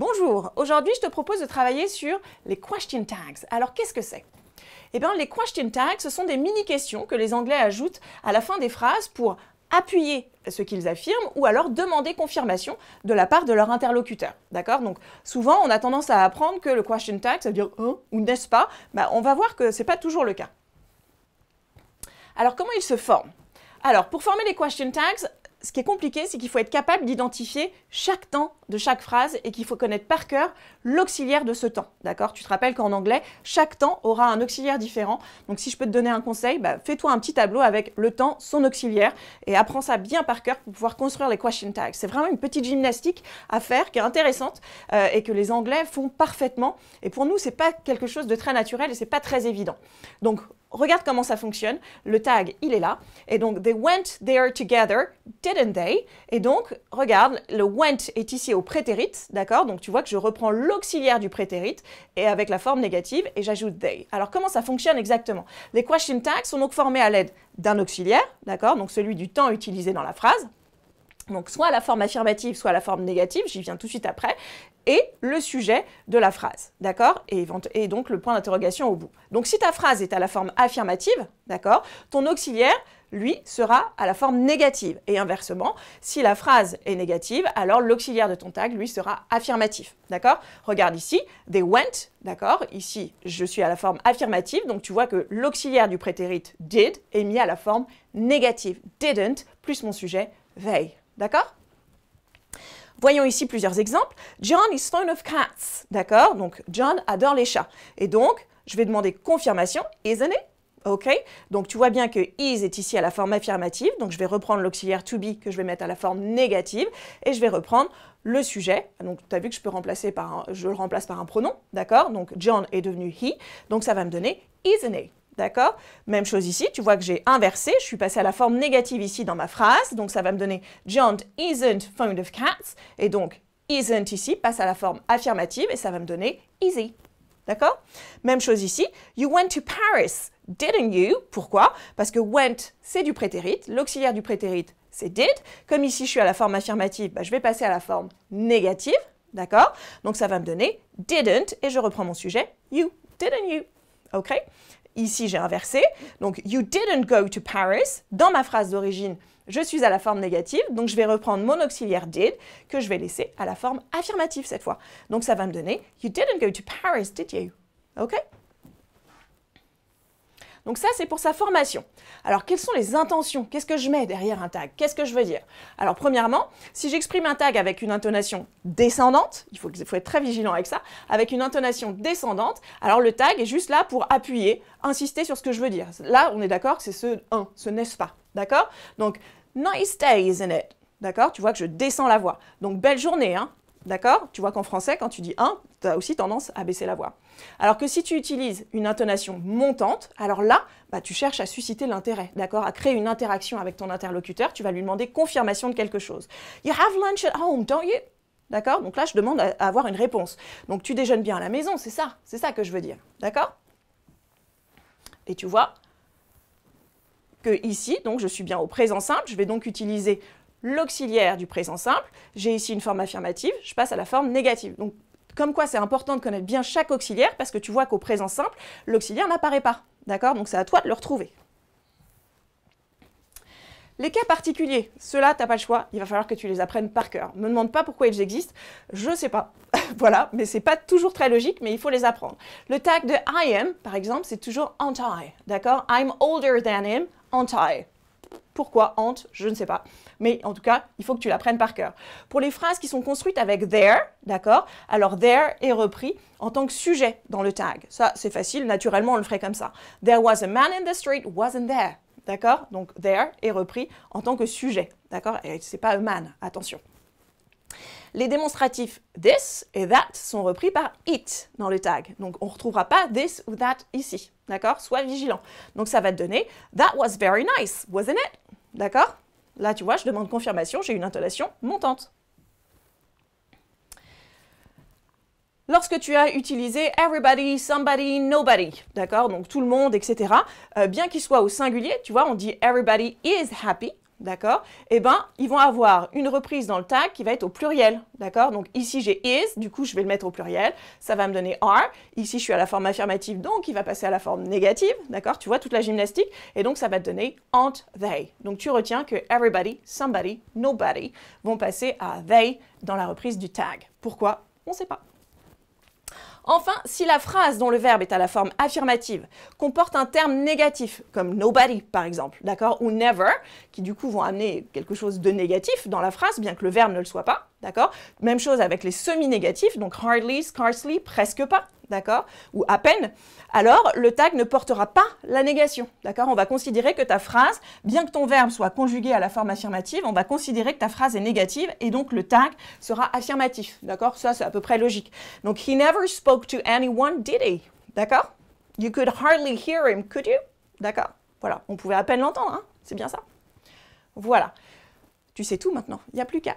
Bonjour, aujourd'hui je te propose de travailler sur les question tags. Alors qu'est-ce que c'est Eh bien les question tags, ce sont des mini-questions que les Anglais ajoutent à la fin des phrases pour appuyer ce qu'ils affirment ou alors demander confirmation de la part de leur interlocuteur. D'accord Donc souvent, on a tendance à apprendre que le question tag, ça veut dire hein, ou n'est-ce pas bah, On va voir que ce n'est pas toujours le cas. Alors comment ils se forment Alors pour former les question tags, ce qui est compliqué, c'est qu'il faut être capable d'identifier chaque temps de chaque phrase et qu'il faut connaître par cœur l'auxiliaire de ce temps. D'accord Tu te rappelles qu'en anglais, chaque temps aura un auxiliaire différent. Donc si je peux te donner un conseil, bah, fais-toi un petit tableau avec le temps, son auxiliaire et apprends ça bien par cœur pour pouvoir construire les question tags. C'est vraiment une petite gymnastique à faire qui est intéressante euh, et que les Anglais font parfaitement. Et pour nous, c'est pas quelque chose de très naturel et c'est pas très évident. Donc regarde comment ça fonctionne. Le tag, il est là. Et donc, they went there together. Et donc, regarde, le went est ici au prétérit, d'accord Donc tu vois que je reprends l'auxiliaire du prétérite et avec la forme négative et j'ajoute day Alors comment ça fonctionne exactement Les question tags sont donc formés à l'aide d'un auxiliaire, d'accord Donc celui du temps utilisé dans la phrase, donc soit la forme affirmative, soit la forme négative, j'y viens tout de suite après, et le sujet de la phrase, d'accord et, donc le point d'interrogation au bout. Donc si ta phrase est à la forme affirmative, d'accord, ton auxiliaire, lui, sera à la forme négative. Et inversement, si la phrase est négative, alors l'auxiliaire de ton tag, lui, sera affirmatif, d'accord Regarde ici, they went, d'accord Ici, je suis à la forme affirmative, donc tu vois que l'auxiliaire du prétérite did est mis à la forme négative, didn't, plus mon sujet, they. D'accord Voyons ici plusieurs exemples. John is fond of cats. D'accord Donc, John adore les chats. Et donc, je vais demander confirmation, isn't it OK Donc, tu vois bien que is est ici à la forme affirmative. Donc, je vais reprendre l'auxiliaire to be que je vais mettre à la forme négative. Et je vais reprendre le sujet. Donc, tu as vu que je peux remplacer par je le remplace par un pronom. D'accord Donc, John est devenu he. Donc, ça va me donner isn't it D'accord Même chose ici, tu vois que j'ai inversé, je suis passé à la forme négative ici dans ma phrase, donc ça va me donner John isn't fond of cats, et donc isn't ici passe à la forme affirmative et ça va me donner easy. D'accord Même chose ici, you went to Paris, didn't you Pourquoi Parce que went, c'est du prétérit, l'auxiliaire du prétérit, c'est did. Comme ici, je suis à la forme affirmative, bah, je vais passer à la forme négative, d'accord Donc ça va me donner didn't, et je reprends mon sujet, you, didn't you OK Ici, j'ai inversé. Donc, you didn't go to Paris. Dans ma phrase d'origine, je suis à la forme négative, donc je vais reprendre mon auxiliaire did, que je vais laisser à la forme affirmative cette fois. Donc, ça va me donner you didn't go to Paris, did you? OK donc ça, c'est pour sa formation. Alors, quelles sont les intentions Qu'est-ce que je mets derrière un tag Qu'est-ce que je veux dire Alors, premièrement, si j'exprime un tag avec une intonation descendante, il faut, être très vigilant avec ça, avec une intonation descendante, alors le tag est juste là pour appuyer, insister sur ce que je veux dire. Là, on est d'accord, c'est ce « un », ce « n'est-ce pas ». D'accord Donc, « nice day, isn't it » D'accord Tu vois que je descends la voix. Donc, belle journée, hein D'accord Tu vois qu'en français, quand tu dis un, tu as aussi tendance à baisser la voix. Alors que si tu utilises une intonation montante, alors là, bah, tu cherches à susciter l'intérêt, d'accord À créer une interaction avec ton interlocuteur, tu vas lui demander confirmation de quelque chose. You have lunch at home, don't you D'accord Donc là, je demande à avoir une réponse. Donc tu déjeunes bien à la maison, c'est ça, c'est ça que je veux dire. D'accord Et tu vois que ici, donc je suis bien au présent simple, je vais donc utiliser l'auxiliaire du présent simple. J'ai ici une forme affirmative, je passe à la forme négative. Donc, comme quoi c'est important de connaître bien chaque auxiliaire parce que tu vois qu'au présent simple, l'auxiliaire n'apparaît pas. D'accord Donc c'est à toi de le retrouver. Les cas particuliers, ceux-là, n'as pas le choix, il va falloir que tu les apprennes par cœur. Me demande pas pourquoi ils existent, je sais pas. voilà, mais c'est pas toujours très logique, mais il faut les apprendre. Le tag de I am, par exemple, c'est toujours anti, d'accord I'm older than him, anti. Pourquoi Ante Je ne sais pas. Mais en tout cas, il faut que tu l'apprennes par cœur. Pour les phrases qui sont construites avec there, d'accord Alors there est repris en tant que sujet dans le tag. Ça, c'est facile, naturellement, on le ferait comme ça. There was a man in the street, wasn't there. D'accord Donc there est repris en tant que sujet. D'accord Et n'est pas a man, attention. Les démonstratifs this et that sont repris par it dans le tag. Donc on ne retrouvera pas this ou that ici. D'accord Sois vigilant. Donc ça va te donner That was very nice, wasn't it D'accord Là, tu vois, je demande confirmation, j'ai une intonation montante. Lorsque tu as utilisé everybody, somebody, nobody, d'accord Donc tout le monde, etc. Euh, bien qu'il soit au singulier, tu vois, on dit everybody is happy, d'accord Eh ben, ils vont avoir une reprise dans le tag qui va être au pluriel, d'accord Donc ici, j'ai is, du coup, je vais le mettre au pluriel, ça va me donner are. Ici, je suis à la forme affirmative, donc il va passer à la forme négative, d'accord Tu vois toute la gymnastique Et donc, ça va te donner aren't they. Donc, tu retiens que everybody, somebody, nobody vont passer à they dans la reprise du tag. Pourquoi On ne sait pas. Enfin, si la phrase dont le verbe est à la forme affirmative comporte un terme négatif, comme nobody par exemple, d'accord, ou never, qui du coup vont amener quelque chose de négatif dans la phrase, bien que le verbe ne le soit pas, d'accord Même chose avec les semi-négatifs, donc hardly, scarcely, presque pas, d'accord Ou à peine, alors le tag ne portera pas la négation, d'accord On va considérer que ta phrase, bien que ton verbe soit conjugué à la forme affirmative, on va considérer que ta phrase est négative et donc le tag sera affirmatif, d'accord Ça, c'est à peu près logique. Donc, he never spoke to anyone, did he D'accord You could hardly hear him, could you D'accord Voilà, on pouvait à peine l'entendre, hein, c'est bien ça. Voilà. Tu sais tout maintenant, il n'y a plus qu'à.